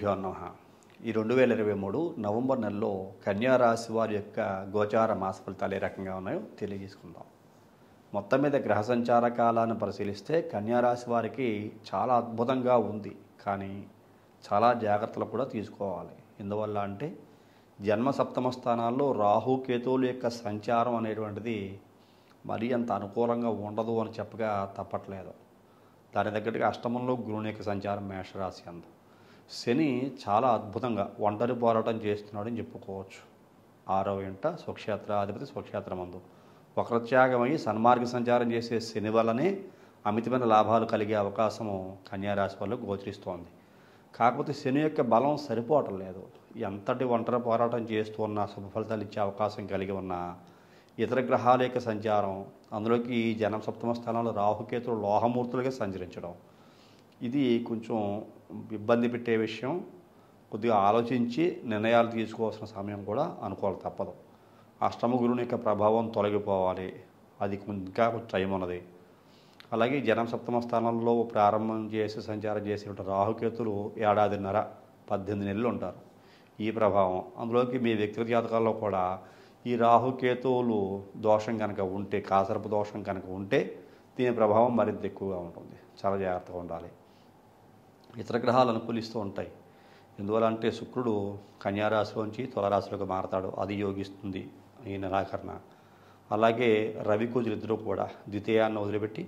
గురుభ్యో ఈ రెండు వేల ఇరవై మూడు నవంబర్ నెలలో కన్యారాశి వారి యొక్క గోచార మాస ఫలితాలు ఏ రకంగా ఉన్నాయో తెలియజేసుకుందాం మొత్తం మీద గ్రహ సంచార కాలాన్ని పరిశీలిస్తే కన్యారాశి వారికి చాలా అద్భుతంగా ఉంది కానీ చాలా జాగ్రత్తలు కూడా తీసుకోవాలి ఎందువల్ల అంటే జన్మ సప్తమ స్థానాల్లో రాహుకేతువుల యొక్క సంచారం అనేటువంటిది మరీ అంత అనుకూలంగా ఉండదు అని చెప్పగా తప్పట్లేదు దాని దగ్గరికి అష్టమంలో గురువుని యొక్క సంచారం మేషరాశి అందు శని చాలా అద్భుతంగా ఒంటరి పోరాటం చేస్తున్నాడని చెప్పుకోవచ్చు ఆరవ ఇంట స్వక్షేత్రాధిపతి స్వక్షేత్రమందు వక్రత్యాగమై సన్మార్గ సంచారం చేసే శని వల్లనే అమితమైన లాభాలు కలిగే అవకాశము కన్యారాశి వల్ల గోచరిస్తోంది కాకపోతే శని యొక్క బలం సరిపోవటం లేదు ఎంతటి ఒంటరి పోరాటం చేస్తూ ఉన్నా శుభ ఫలితాలు ఇచ్చే అవకాశం కలిగి ఉన్న ఇతర గ్రహాల యొక్క సంచారం అందులోకి జనం సప్తమ స్థానంలో రాహుకేతులు లోహమూర్తులుగా సంచరించడం ఇది కొంచెం ఇబ్బంది పెట్టే విషయం కొద్దిగా ఆలోచించి నిర్ణయాలు తీసుకోవాల్సిన సమయం కూడా అనుకోవాలి తప్పదు అష్టమ గురువుని యొక్క ప్రభావం తొలగిపోవాలి అది ఇంకా టైం ఉన్నది అలాగే జనం సప్తమ స్థానంలో ప్రారంభం చేసి సంచారం చేసిన రాహుకేతులు ఏడాదిన్నర పద్దెనిమిది నెలలు ఉంటారు ఈ ప్రభావం అందులోకి మీ వ్యక్తిగత జాతకాల్లో కూడా ఈ రాహుకేతువులు దోషం కనుక ఉంటే కాసరపు దోషం కనుక ఉంటే దీని ప్రభావం మరింత ఎక్కువగా ఉంటుంది చాలా జాగ్రత్తగా ఉండాలి ఇతర గ్రహాలు అనుకూలిస్తూ ఉంటాయి ఎందువల్ల అంటే శుక్రుడు కన్యారాశిలోంచి తులరాశిలోకి మారతాడు అది యోగిస్తుంది ఈ నిరాకరణ అలాగే రవి కూజులు ఇద్దరు కూడా ద్వితీయాన్ని వదిలిపెట్టి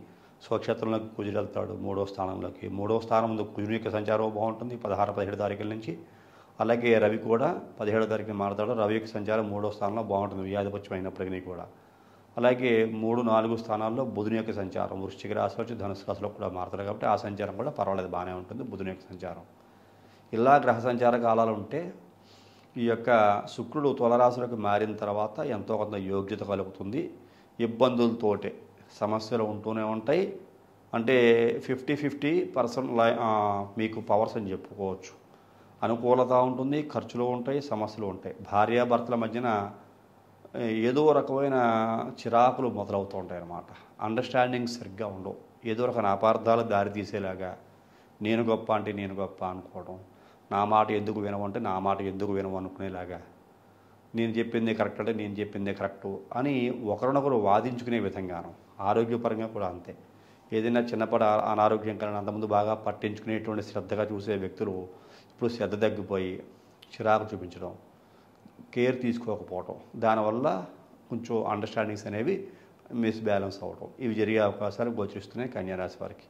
స్వక్షేత్రంలోకి కుజుడు వెళ్తాడు మూడో స్థానంలోకి మూడో స్థానం ముందు కుజుని యొక్క సంచారం బాగుంటుంది పదహారు పదిహేడు తారీఖుల నుంచి అలాగే రవి కూడా పదిహేడో తారీఖున మారతాడు రవి యొక్క సంచారం మూడో స్థానంలో బాగుంటుంది వ్యాధిపత్యం అయినప్పటికీ కూడా అలాగే మూడు నాలుగు స్థానాల్లో బుధుని యొక్క సంచారం వృష్టికి రాశిలో వచ్చి ధనుసు రాశిలో కూడా మారుతారు కాబట్టి ఆ సంచారం కూడా పర్వాలేదు బాగానే ఉంటుంది బుధుని యొక్క సంచారం ఇలా గ్రహ సంచార కాలాలు ఉంటే ఈ యొక్క శుక్రుడు తులరాశులకు మారిన తర్వాత ఎంతో కొంత యోగ్యత కలుగుతుంది ఇబ్బందులతోటే సమస్యలు ఉంటూనే ఉంటాయి అంటే ఫిఫ్టీ ఫిఫ్టీ పర్సెంట్ మీకు పవర్స్ అని చెప్పుకోవచ్చు అనుకూలత ఉంటుంది ఖర్చులు ఉంటాయి సమస్యలు ఉంటాయి భార్యాభర్తల మధ్యన ఏదో రకమైన చిరాకులు మొదలవుతూ ఉంటాయి అన్నమాట అండర్స్టాండింగ్ సరిగ్గా ఉండవు ఏదో రకమైన అపార్థాలు దారి తీసేలాగా నేను గొప్ప అంటే నేను గొప్ప అనుకోవడం నా మాట ఎందుకు వినవంటే నా మాట ఎందుకు వినవు అనుకునేలాగా నేను చెప్పింది కరెక్ట్ అంటే నేను చెప్పిందే కరెక్ట్ అని ఒకరినొకరు వాదించుకునే విధంగాను ఆరోగ్యపరంగా కూడా అంతే ఏదైనా చిన్నపడ అనారోగ్యం కన్నా అంతకుముందు బాగా పట్టించుకునేటువంటి శ్రద్ధగా చూసే వ్యక్తులు ఇప్పుడు శ్రద్ధ తగ్గిపోయి చిరాకు చూపించడం కేర్ తీసుకోకపోవటం దానివల్ల కొంచెం అండర్స్టాండింగ్స్ అనేవి మిస్బ్యాలెన్స్ అవ్వటం ఇవి జరిగే అవకాశాలు గోచరిస్తున్నాయి కన్యారాశి వారికి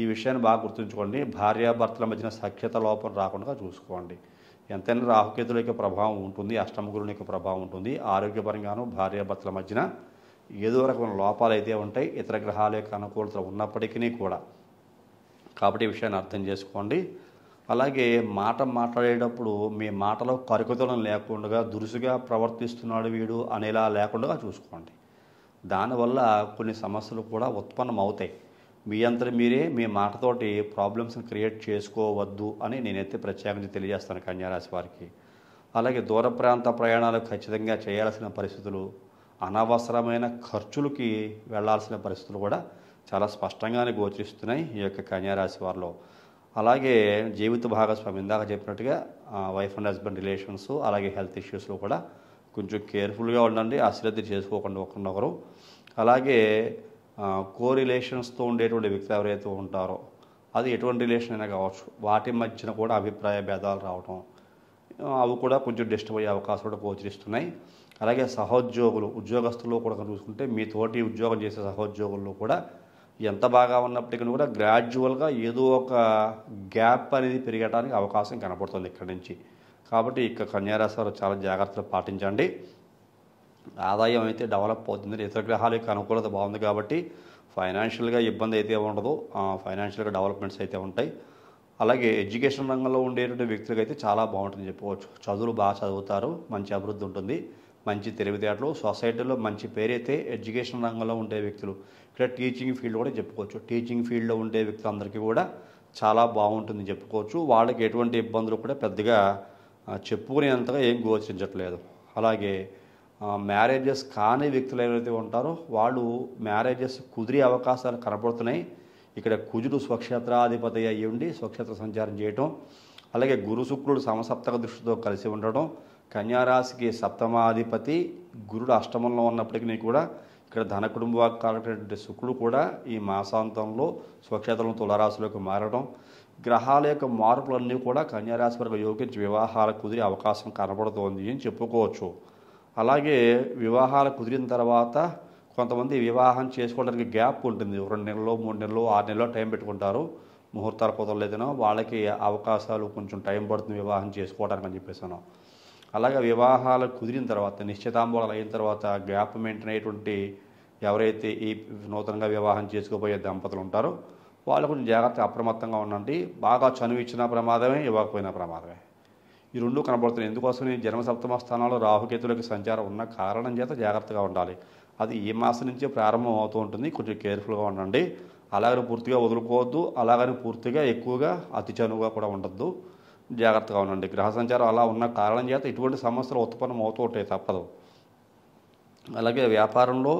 ఈ విషయాన్ని బాగా గుర్తుంచుకోండి భార్యాభర్తల మధ్యన సఖ్యత లోపం రాకుండా చూసుకోండి ఎంతైనా రాహుకేతుల యొక్క ప్రభావం ఉంటుంది అష్టమగురుని యొక్క ప్రభావం ఉంటుంది ఆరోగ్యపరంగాను భార్యాభర్తల మధ్యన ఏదో రకమైన లోపాలు అయితే ఉంటాయి ఇతర గ్రహాల యొక్క అనుకూలత ఉన్నప్పటికీ కూడా కాబట్టి ఈ విషయాన్ని అర్థం చేసుకోండి అలాగే మాట మాట్లాడేటప్పుడు మీ మాటలో కరికతలం లేకుండా దురుసుగా ప్రవర్తిస్తున్నాడు వీడు అనేలా లేకుండా చూసుకోండి దానివల్ల కొన్ని సమస్యలు కూడా ఉత్పన్నం అవుతాయి మీ అంతటి మీరే మీ మాటతోటి ప్రాబ్లమ్స్ని క్రియేట్ చేసుకోవద్దు అని నేనైతే ప్రత్యేకంగా తెలియజేస్తాను కన్యారాశి వారికి అలాగే దూర ప్రాంత ప్రయాణాలు ఖచ్చితంగా చేయాల్సిన పరిస్థితులు అనవసరమైన ఖర్చులకి వెళ్లాల్సిన పరిస్థితులు కూడా చాలా స్పష్టంగానే గోచరిస్తున్నాయి ఈ యొక్క కన్యారాశి వారిలో అలాగే జీవిత భాగస్వామి ఇందాక చెప్పినట్టుగా వైఫ్ అండ్ హస్బెండ్ రిలేషన్స్ అలాగే హెల్త్ ఇష్యూస్లో కూడా కొంచెం కేర్ఫుల్గా ఉండండి అశ్రద్ధ చేసుకోకుండా ఒకరినొకరు అలాగే కో రిలేషన్స్తో ఉండేటువంటి వ్యక్తులు ఎవరైతే ఉంటారో అది ఎటువంటి రిలేషన్ అయినా కావచ్చు వాటి మధ్యన కూడా అభిప్రాయ భేదాలు రావటం అవి కూడా కొంచెం డిస్టర్బ్ అయ్యే అవకాశాలు కూడా గోచరిస్తున్నాయి అలాగే సహోద్యోగులు ఉద్యోగస్తుల్లో కూడా చూసుకుంటే మీ తోటి ఉద్యోగం చేసే సహోద్యోగుల్లో కూడా ఎంత బాగా ఉన్నప్పటికీ కూడా గ్రాడ్యువల్గా ఏదో ఒక గ్యాప్ అనేది పెరగడానికి అవకాశం కనపడుతుంది ఇక్కడ నుంచి కాబట్టి ఇక్కడ కన్యారాశి వారు చాలా జాగ్రత్తలు పాటించండి ఆదాయం అయితే డెవలప్ అవుతుంది ఇతర గ్రహాల యొక్క అనుకూలత బాగుంది కాబట్టి ఫైనాన్షియల్గా ఇబ్బంది అయితే ఉండదు ఫైనాన్షియల్గా డెవలప్మెంట్స్ అయితే ఉంటాయి అలాగే ఎడ్యుకేషన్ రంగంలో ఉండేటువంటి అయితే చాలా బాగుంటుంది చెప్పుకోవచ్చు చదువులు బాగా చదువుతారు మంచి అభివృద్ధి ఉంటుంది మంచి తెలివితేటలు సొసైటీలో మంచి పేరైతే ఎడ్యుకేషన్ రంగంలో ఉండే వ్యక్తులు ఇక్కడ టీచింగ్ ఫీల్డ్ కూడా చెప్పుకోవచ్చు టీచింగ్ ఫీల్డ్లో ఉండే వ్యక్తులందరికీ కూడా చాలా బాగుంటుంది చెప్పుకోవచ్చు వాళ్ళకి ఎటువంటి ఇబ్బందులు కూడా పెద్దగా చెప్పుకునేంతగా ఏం గోచరించట్లేదు అలాగే మ్యారేజెస్ కాని వ్యక్తులు ఏవైతే ఉంటారో వాళ్ళు మ్యారేజెస్ కుదిరే అవకాశాలు కనపడుతున్నాయి ఇక్కడ కుజుడు స్వక్షేత్రాధిపతి అయ్యి ఉండి స్వక్షేత్ర సంచారం చేయటం అలాగే గురు శుక్రుడు సమసప్తక దృష్టితో కలిసి ఉండటం కన్యారాశికి సప్తమాధిపతి గురుడు అష్టమంలో ఉన్నప్పటికీ కూడా ఇక్కడ ధన కుటుంబ కారకుడైనటువంటి శుక్రుడు కూడా ఈ మాసాంతంలో స్వక్షేత్రంలో తులారాశిలోకి మారడం గ్రహాల యొక్క మార్పులన్నీ కూడా కన్యారాశి వరకు యోగించి వివాహాలకు కుదిరే అవకాశం కనబడుతోంది అని చెప్పుకోవచ్చు అలాగే వివాహాలు కుదిరిన తర్వాత కొంతమంది వివాహం చేసుకోవడానికి గ్యాప్ ఉంటుంది రెండు నెలలో మూడు నెలలో ఆరు నెలలో టైం పెట్టుకుంటారు ముహూర్తాలు కుదరలేదనో వాళ్ళకి అవకాశాలు కొంచెం టైం పడుతుంది వివాహం చేసుకోవడానికి అని చెప్పేసాను అలాగే వివాహాలు కుదిరిన తర్వాత నిశ్చితాంబోళాలు అయిన తర్వాత గ్యాప్ మెయింటైన్ అయ్యేటువంటి ఎవరైతే ఈ నూతనంగా వివాహం చేసుకోబోయే దంపతులు ఉంటారో వాళ్ళు కొంచెం జాగ్రత్త అప్రమత్తంగా ఉండండి బాగా చనువు ఇచ్చిన ప్రమాదమే ఇవ్వకపోయిన ప్రమాదమే ఈ రెండు కనబడుతున్నాయి ఎందుకోసం జన్మ సప్తమ స్థానంలో రాహుకేతులకి సంచారం ఉన్న కారణం చేత జాగ్రత్తగా ఉండాలి అది ఈ మాసం నుంచే ప్రారంభం అవుతూ ఉంటుంది కొంచెం కేర్ఫుల్గా ఉండండి అలాగని పూర్తిగా వదులుకోవద్దు అలాగని పూర్తిగా ఎక్కువగా అతి చనువుగా కూడా ఉండద్దు జాగ్రత్తగా ఉండండి గ్రహ సంచారం అలా ఉన్న కారణం చేత ఇటువంటి సమస్యలు ఉత్పన్నం అవుతూ ఉంటాయి తప్పదు అలాగే వ్యాపారంలో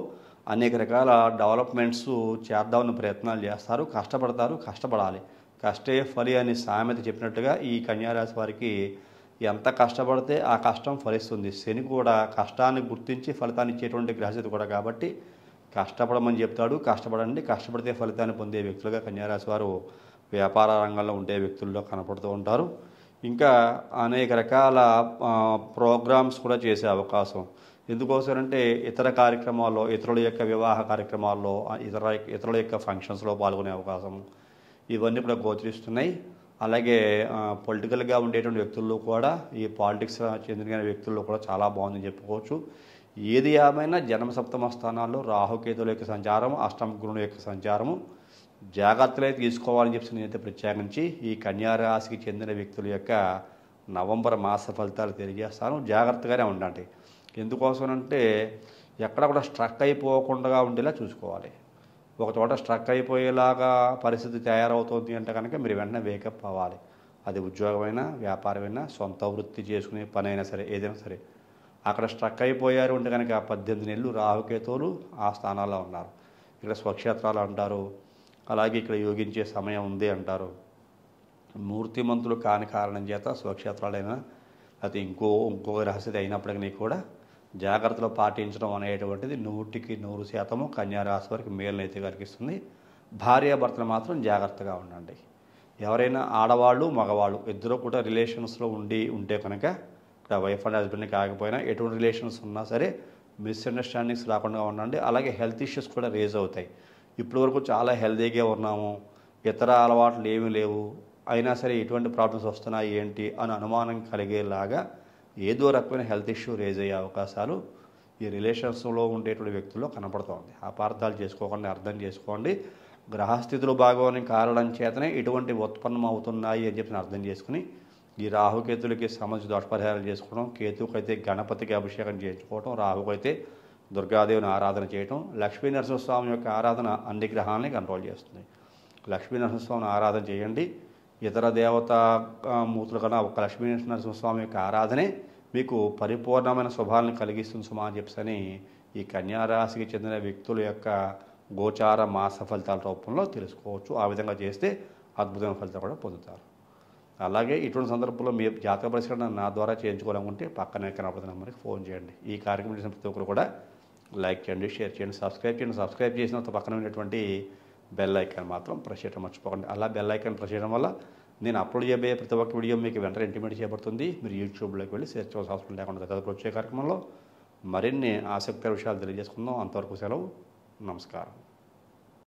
అనేక రకాల డెవలప్మెంట్స్ చేద్దామని ప్రయత్నాలు చేస్తారు కష్టపడతారు కష్టపడాలి కష్టే ఫలి అని సామెత చెప్పినట్టుగా ఈ కన్యారాశి వారికి ఎంత కష్టపడితే ఆ కష్టం ఫలిస్తుంది శని కూడా కష్టాన్ని గుర్తించి ఫలితాన్ని ఇచ్చేటువంటి గ్రహస్థితి కూడా కాబట్టి కష్టపడమని చెప్తాడు కష్టపడండి కష్టపడితే ఫలితాన్ని పొందే వ్యక్తులుగా కన్యారాశి వారు వ్యాపార రంగంలో ఉండే వ్యక్తుల్లో కనపడుతూ ఉంటారు ఇంకా అనేక రకాల ప్రోగ్రామ్స్ కూడా చేసే అవకాశం ఎందుకోసం అంటే ఇతర కార్యక్రమాల్లో ఇతరుల యొక్క వివాహ కార్యక్రమాల్లో ఇతర ఇతరుల యొక్క ఫంక్షన్స్లో పాల్గొనే అవకాశం ఇవన్నీ కూడా గోచరిస్తున్నాయి అలాగే పొలిటికల్గా ఉండేటువంటి వ్యక్తుల్లో కూడా ఈ పాలిటిక్స్ చెందిన వ్యక్తుల్లో కూడా చాలా బాగుందని చెప్పుకోవచ్చు ఏది ఏమైనా జన్మ సప్తమ స్థానాల్లో రాహుకేతుల యొక్క సంచారం అష్టమ గురువుల యొక్క సంచారము జాగ్రత్తలు అయితే తీసుకోవాలని చెప్పి నేనైతే ప్రత్యేకించి ఈ కన్యారాశికి చెందిన వ్యక్తుల యొక్క నవంబర్ మాస ఫలితాలు తెలియజేస్తాను జాగ్రత్తగానే ఉండండి ఎందుకోసం అంటే ఎక్కడ కూడా స్ట్రక్ అయిపోకుండా ఉండేలా చూసుకోవాలి ఒక చోట స్ట్రక్ అయిపోయేలాగా పరిస్థితి తయారవుతుంది అంటే కనుక మీరు వెంటనే వేకప్ అవ్వాలి అది ఉద్యోగమైనా వ్యాపారమైనా సొంత వృత్తి చేసుకునే పని అయినా సరే ఏదైనా సరే అక్కడ స్ట్రక్ అయిపోయారు ఉంటే కనుక పద్దెనిమిది నెలలు రాహుకేతువులు ఆ స్థానాల్లో ఉన్నారు ఇక్కడ స్వక్షేత్రాలు అంటారు అలాగే ఇక్కడ యోగించే సమయం ఉంది అంటారు మూర్తిమంతులు కాని కారణం చేత స్వక్షేత్రాలైనా అది ఇంకో ఇంకో రహస్యత అయినప్పటికీ కూడా జాగ్రత్తలు పాటించడం అనేటువంటిది నూటికి నూరు శాతము కన్యారాశి వారికి మేలనైతే కలిగిస్తుంది భార్యాభర్తలు మాత్రం జాగ్రత్తగా ఉండండి ఎవరైనా ఆడవాళ్ళు మగవాళ్ళు ఇద్దరు కూడా రిలేషన్స్లో ఉండి ఉంటే కనుక ఇక్కడ వైఫ్ అండ్ హస్బెండ్ కాకపోయినా ఎటువంటి రిలేషన్స్ ఉన్నా సరే మిస్అండర్స్టాండింగ్స్ రాకుండా ఉండండి అలాగే హెల్త్ ఇష్యూస్ కూడా రేజ్ అవుతాయి ఇప్పటివరకు చాలా హెల్దీగా ఉన్నాము ఇతర అలవాట్లు ఏమీ లేవు అయినా సరే ఎటువంటి ప్రాబ్లమ్స్ వస్తున్నాయి ఏంటి అని అనుమానం కలిగేలాగా ఏదో రకమైన హెల్త్ ఇష్యూ రేజ్ అయ్యే అవకాశాలు ఈ రిలేషన్స్లో ఉండేటువంటి వ్యక్తుల్లో కనపడుతోంది అపార్థాలు చేసుకోకుండా అర్థం చేసుకోండి గ్రహస్థితులు బాగోని కారణం చేతనే ఇటువంటి ఉత్పన్నం అవుతున్నాయి అని చెప్పి అర్థం చేసుకుని ఈ రాహుకేతులకి సంబంధించి దోషపరిహారాలు చేసుకోవడం కేతువుకైతే గణపతికి అభిషేకం చేయించుకోవడం రాహుకైతే దుర్గాదేవిని ఆరాధన చేయటం లక్ష్మీ నరసింహస్వామి యొక్క ఆరాధన అన్ని గ్రహాలని కంట్రోల్ చేస్తుంది లక్ష్మీ నరసింహస్వామిని ఆరాధన చేయండి ఇతర దేవతా మూర్తుల కన్నా ఒక లక్ష్మీ నరసింహస్వామి యొక్క ఆరాధనే మీకు పరిపూర్ణమైన శుభాలను కలిగిస్తుంది సుమా అని చెప్పని ఈ కన్యారాశికి చెందిన వ్యక్తుల యొక్క గోచార మాస ఫలితాల రూపంలో తెలుసుకోవచ్చు ఆ విధంగా చేస్తే అద్భుతమైన ఫలితాలు కూడా పొందుతారు అలాగే ఇటువంటి సందర్భంలో మీ జాతక పరిశీలన నా ద్వారా చేయించుకోవాలనుకుంటే పక్కనే కనపడుతున్న నెంబర్కి ఫోన్ చేయండి ఈ కార్యక్రమం చేసిన ప్రతి ఒక్కరు కూడా లైక్ చేయండి షేర్ చేయండి సబ్స్క్రైబ్ చేయండి సబ్స్క్రైబ్ చేసిన పక్కన ఉన్నటువంటి బెల్ ఐకాన్ మాత్రం ప్రెస్ చేయడం మర్చిపోకండి అలా బెల్ ఐకాన్ ప్రెస్ చేయడం వల్ల నేను అప్లోడ్ చేయబోయే ప్రతి ఒక్క వీడియో మీకు వెంటనే ఇంటిమేట్ చేయబడుతుంది మీరు యూట్యూబ్లోకి వెళ్ళి సెర్చ్ చేయాల్సిన అవసరం లేకుండా తదుపరి వచ్చే కార్యక్రమంలో మరిన్ని ఆసక్తికర విషయాలు తెలియజేసుకుందాం అంతవరకు సెలవు నమస్కారం